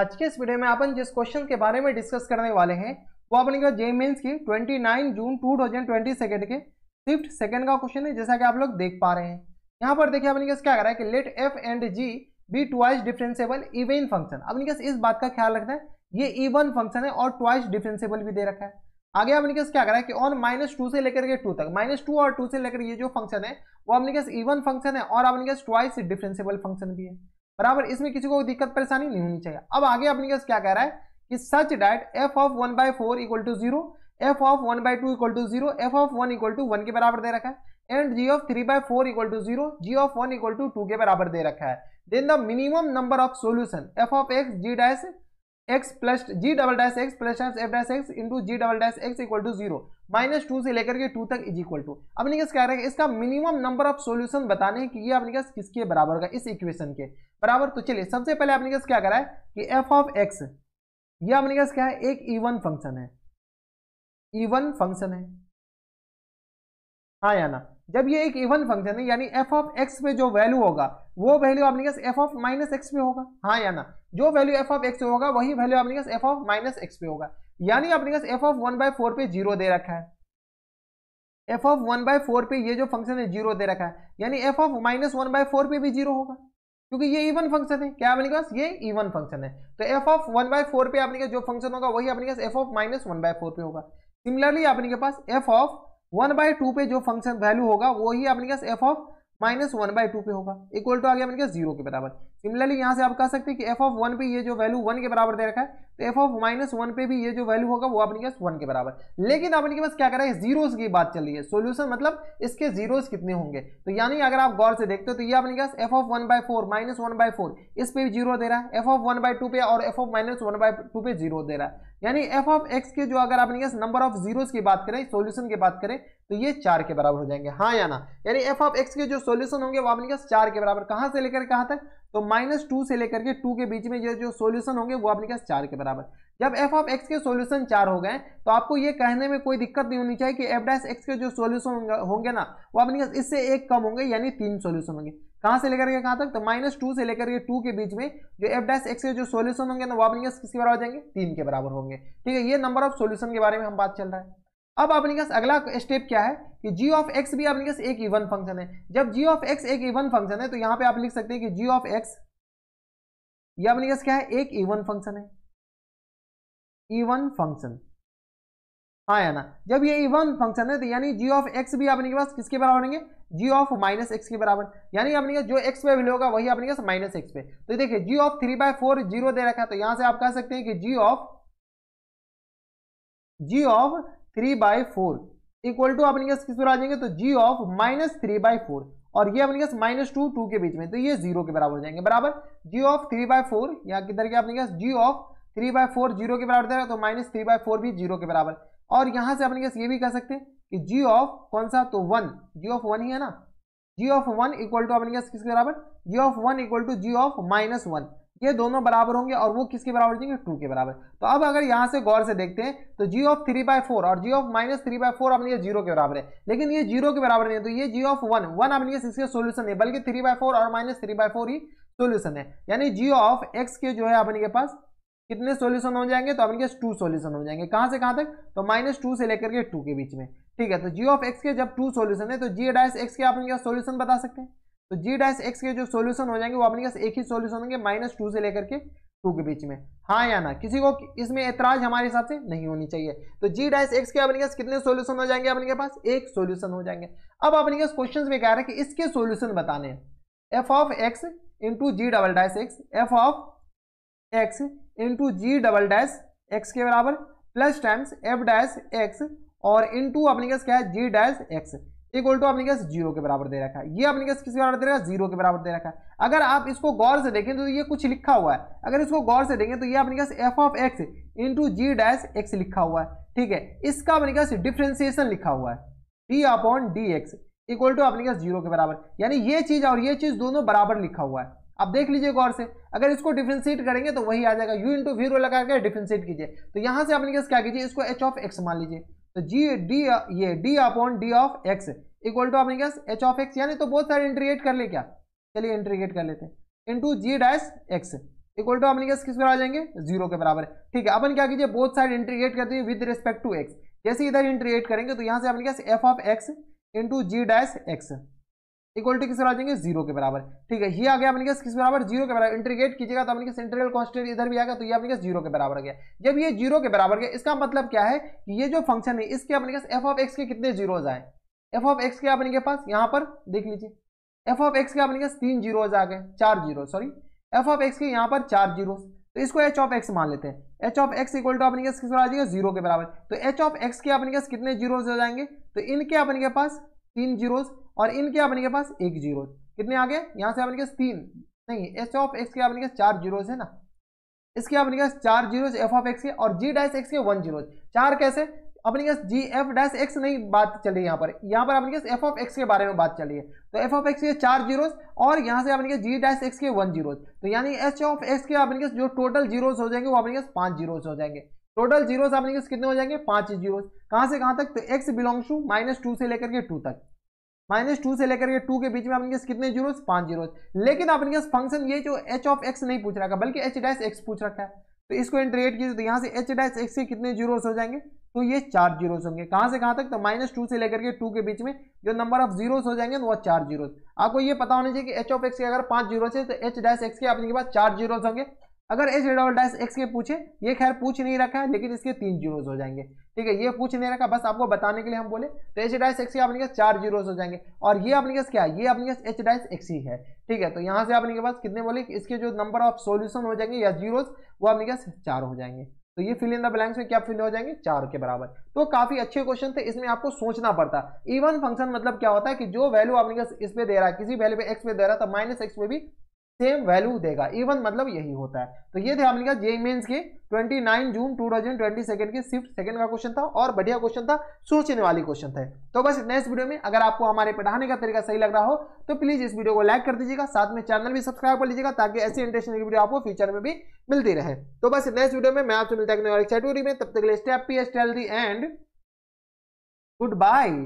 आज के इस वीडियो में अपन जिस क्वेश्चन के बारे में डिस्कस करने वाले हैं वो अपने का जे मेन्स की 29 जून 2020 के फिफ्थ सेकंड का क्वेश्चन है जैसा कि आप लोग देख पा रहे हैं यहाँ पर देखिए अपने क्या रहा है कि let f and g be twice differentiable even function अपने कैसे इस बात का ख्याल रखना है ये इवन फंक्शन है और ट्वाइस डिफ्रेंसेबल भी दे रखा है आगे अपने कैसे क्या कर रहा है कि ऑन माइनस टू से लेकर के टू तक माइनस टू और टू से लेकर ये जो फंक्शन है वो अपने कैसे इवन फंक्शन है और अपने कैसे ट्वाइस डिफ्रेंसेबल फंक्शन भी है बराबर इसमें किसी को दिक्कत परेशानी नहीं होनी चाहिए अब आगे अपने केस क्या कह रहा है कि such that f of one by four equal to zero f of one by two equal to zero f of one equal to one के बराबर दे रखा है and g of three by four equal to zero g of one equal to two के बराबर दे रखा है then the minimum number of solution f of x g dash x plus g double dash x plus f dash x into g double dash x equal to zero minus two से लेकर के to तक is equal to अपने क्या कह रहे हैं इसका मिनिमम नंबर ऑफ सॉल्यूशन बताने कि ये अपने पास किसके बराबर का इस इक्वेशन के बराबर तो चलिए सबसे पहले अपने पास क्या करा है कि एफ ऑफ एक्स ये अपने पास क्या है एक इवन फंक्शन है इवन फंक्शन है हाँ या ना जब ये एक इवन फंक्शन है यानी एफ ऑफ एक्स पे जो वैल्यू होगा वो वैल्यू आपने कहा एफ ऑफ माइनस एक्स पे होगा हाँ या ना जो वैल्यू एफ ऑफ एक्स पे होगा वही वैल्यू आपने कहा एफ ऑफ माइनस एक्स पे होगा यानी अपने पास f of one by four पे जीरो दे रखा है f of one by four पे ये जो फंक्शन है जीरो दे रखा है यानी f of minus one by four पे भी जीरो होगा क्योंकि ये इवन फंक्शन है क्या अपने पास ये इवन फंक्शन है तो f of one by four पे अपने जो फंक्शन होगा वही अपने पास f of minus one by four पे होगा सिमिलरली अपने के पास f of one by two पे जो फंक्शन वैल्यू होगा वही अपने पास f of minus one by two पे होगा इक्वल टू आ गया अपने जीरो के बराबर सिमिलरली यहाँ से आप कह सकते हैं कि एफ ऑफ वन पे ये जो वैल्यू वन के बराबर दे रखा है तो एफ ऑफ माइनस वन पे भी ये जो वैल्यू होगा वो अपने के पास वन के बराबर लेकिन अपने के पास क्या करा है जीरोस की बात चल रही है सोल्यूशन मतलब इसके जीरोस कितने होंगे तो यानी अगर आप गौर से देखते हो तो ये अपने पास f of one by four minus one by four इस पे भी जीरो दे रहा है f of one by two पे और f of minus one by two पे जीरो दे रहा है यानी एफ ऑफ एक्स के जो अगर आपने पास नंबर ऑफ जीरोस की बात करें सोल्यूशन की बात करें तो ये चार के बराबर हो जाएंगे हाँ या ना यानी एफ ऑफ एक्स के जो सोल्यूशन होंगे वो अपने पास चार के बराबर कहाँ से लेकर कहाँ तक तो माइनस टू से लेकर के टू के बीच में ये जो सोल्यूशन होंगे वो आपने क्या चार के बराबर जब एफ ऑफ एक्स के सोल्यूशन चार हो गए तो आपको ये कहने में कोई दिक्कत नहीं होनी चाहिए कि एफ डैश एक्स के जो सोल्यूशन होंगे ना वो आपने इससे एक कम होंगे यानी तीन सोल्यूशन होंगे कहाँ से लेकर के कहाँ तक तो माइनस टू से लेकर के टू के बीच में जो एफ डैस एक्स के जो सोल्यूशन होंगे ना वो आपने किसके बराबर हो जाएंगे तीन के बराबर होंगे ठीक है ये नंबर ऑफ सोल्यूशन के बारे में हम बात चल रहा है अब आपने पास अगला स्टेप क्या है कि जी ऑफ एक्स भी आपने पास एक इवन फंक्शन है जब जी ऑफ एक्स एक इवन फंक्शन है तो यहां पे आप लिख सकते हैं कि जी ऑफ एक्स ये आपने पास क्या है एक इवन फंक्शन है इवन फंक्शन हाँ है ना जब ये इवन फंक्शन है तो यानी जी ऑफ एक्स भी आपने के पास किसके बराबर होंगे जी ऑफ माइनस एक्स के बराबर यानी आपने पास जो एक्स पे वैल्यू होगा वही आपने पास माइनस एक्स पे तो देखिए g of three by four zero दे रखा है तो यहां से आप कह सकते हैं कि g of g of three by four equal to अपने किस पर आ जाएंगे तो g of minus three by four और ये अपने माइनस टू टू के बीच में तो ये जीरो के बराबर हो जाएंगे बराबर g of three by four यहाँ किधर के अपने g of three by four zero के बराबर तो माइनस थ्री बाई फोर भी जीरो के बराबर और यहाँ से अपने गैस ये भी कह सकते हैं कि जी ऑफ कौन सा तो वन जी ऑफ वन ही है ना g of one equal to अपने किसके बराबर g of one equal to g of minus one ये दोनों बराबर होंगे और वो किसके बराबर जाएंगे टू के बराबर तो अब अगर यहाँ से गौर से देखते हैं तो g of three by four और g of minus three by four अपनी जीरो के बराबर है लेकिन ये जीरो के बराबर नहीं है तो ये जी ऑफ वन वन अपनी इसके सोल्यूशन है बल्कि थ्री बाय फोर और माइनस थ्री बाय फोर ही सोल्यूशन है यानी जी ऑफ एक्स के जो है अपने के पास कितने सोल्यूशन हो जाएंगे तो अपने टू सोल्यूशन हो जाएंगे कहाँ से कहाँ तक तो माइनस टू से लेकर के टू के बीच में ठीक है तो जी ऑफ एक्स के जब टू सोल्यूशन है तो जी डाइस एक्स के आप सोल्यूशन बता सकते हैं तो जी डैश एक्स के जो सोल्यूशन हो जाएंगे वो अपने पास एक ही सोल्यूशन होंगे माइनस टू से लेकर के टू के बीच में हाँ या ना किसी को इसमें एतराज हमारे हिसाब से नहीं होनी चाहिए तो जी डैश एक्स के अपने पास कितने सोल्यूशन हो जाएंगे अपने के पास एक सोल्यूशन हो जाएंगे अब अपने पास क्वेश्चन में कह रहे हैं कि इसके सोल्यूशन बताने f of x into g double dash x f of x into g double dash x के बराबर plus times f dash x और इंटू अपने क्या है g dash x equal to आपने क्या जीरो के बराबर दे रखा है ये आपने कैसे किसके बराबर दे रखा है जीरो के बराबर दे रखा है अगर आप इसको गौर से देखें तो ये कुछ लिखा हुआ है अगर इसको गौर से देखें तो ये आपने कैसे f of x into g dash x लिखा हुआ है ठीक है इसका आपने कैसे डिफ्रेंसिएशन लिखा हुआ है d upon d x equal to आपने कैसे जीरो के बराबर यानी ये चीज़ और ये चीज़ दोनों बराबर लिखा हुआ है आप देख लीजिए गौर से अगर इसको डिफ्रेंशिएट करेंगे तो वही आ जाएगा यू इंटू वीरो लगा के डिफ्रेंशिएट कीजिए तो यहाँ से आपने कैसे क्या कीजिए इसको एच ऑफ एक्स मान लीजिए तो जी डी ये d upon d of x equal to आपने क्या एच ऑफ एक्स यानी तो बहुत सारे इंट्रीगेट कर ले क्या चलिए इंट्रीगेट कर लेते हैं into g dash x equal to क्या किस पर आ जाएंगे जीरो के बराबर ठीक है अपन क्या कीजिए बहुत सारे इंट्रीगेट करते हैं विद रिस्पेक्ट टू एक्स जैसे इधर इंट्रीगेट करेंगे तो यहाँ से आपने क्या f of x into g dash x equality किस आ जाएंगे जीरो के बराबर ठीक है ये आ गया अपने किस बराबर जीरो के बराबर इंटीग्रेट कीजिएगा तो अपने के इंटीग्रल कॉन्स्टेंट इधर भी आएगा तो ये अपने के जीरो के बराबर गया जब ये जीरो के बराबर गया इसका मतलब क्या है कि ये जो फंक्शन है इसके अपने के एफ ऑफ एक्स के कितने जीरोज आए एफ ऑफ एक्स के अपने के पास यहाँ पर देख लीजिए एफ ऑफ एक्स के अपने के तीन जीरोज आ गए चार zero sorry f of x के यहाँ पर चार जीरो तो इसको एच ऑफ एक्स मान लेते हैं h of x equal to अपने किस आ जाएगा जीरो के बराबर तो एच ऑफ एक्स के अपने के कितने जीरोज हो जाएंगे तो इनके अपने के पास तीन जीरोज और इनके अपने के पास एक जीरो कितने आ गए यहाँ से अपने के तीन नहीं एस ऑफ एक्स के अपने के चार जीरो है ना इसके अपने के चार जीरो एफ ऑफ एक्स के और जी डैश एक्स के वन जीरो चार कैसे अपने के जी एफ डैश एक्स नहीं बात चल रही यहाँ पर यहाँ पर अपने के एफ ऑफ एक्स के बारे में बात चल रही है तो एफ ऑफ एक्स के चार जीरोज और यहाँ से अपने के जी डैश एक्स के वन जीरोज तो यानी एच ऑफ एक्स के अपने के जो टोटल जीरोज हो जाएंगे वो अपने के पांच जीरोज हो जाएंगे टोटल जीरोज अपने कितने हो जाएंगे पांच जीरोस कहाँ से कहाँ तक तो x belongs to minus two से लेकर के टू तक माइनस टू से लेकर के टू के बीच में आपके पास कितने जीरोस पांच जीरोस लेकिन आपके पास फंक्शन ये जो एच ऑफ एक्स नहीं पूछ रखा बल्कि एच डैश एक्स पूछ रखा है तो इसको इंटीग्रेट कीजिए तो यहाँ से एच डैश एक्स के कितने जीरोस हो जाएंगे तो ये चार जीरोस होंगे कहां से कहां तक तो माइनस टू से लेकर के टू के बीच में जो नंबर ऑफ जीरोस हो जाएंगे तो वो चार जीरोस आपको ये पता होना चाहिए कि एच ऑफ एक्स के अगर पांच जीरोस है तो एच डैश एक्स के आपके पास चार जीरोस होंगे अगर एच डबल डैश एक्स के पूछे ये खैर पूछ नहीं रखा है लेकिन इसके तीन जीरोज हो जाएंगे ठीक है ये पूछ नहीं रखा बस आपको बताने के लिए हम बोले तो एच डैश एक्स के आपने के चार जीरोज हो जाएंगे और ये आपने के क्या ये आपने के एच डैश एक्स ही है ठीक है तो यहाँ से आपने के पास कितने बोले इसके जो नंबर ऑफ सोल्यूशन हो जाएंगे या जीरोज वो आपने के चार हो जाएंगे तो ये फिल इन द ब्लैंक्स में क्या फिल हो जाएंगे चार के बराबर तो काफी अच्छे क्वेश्चन थे इसमें आपको सोचना पड़ता इवन फंक्शन मतलब क्या होता है कि जो वैल्यू आपने इस पे दे रहा है किसी वैल्यू पे एक्स पे दे रहा था माइनस एक्स पे भी सेम वैल्यू देगा इवन मतलब यही होता है तो ये थे हम लिखा जे मीन्स के 29 जून 2022 के सिर्फ सेकंड का क्वेश्चन था और बढ़िया क्वेश्चन था सोचने वाली क्वेश्चन थे तो बस इतना इस वीडियो में अगर आपको हमारे पढ़ाने का तरीका सही लग रहा हो तो प्लीज इस वीडियो को लाइक कर दीजिएगा साथ में चैनल भी सब्सक्राइब कर लीजिएगा ताकि ऐसी इंटरेस्टिंग वीडियो आपको फ्यूचर में भी मिलती रहे तो बस इतना इस वीडियो में मैं आपसे मिलता है तब तक step p s and good by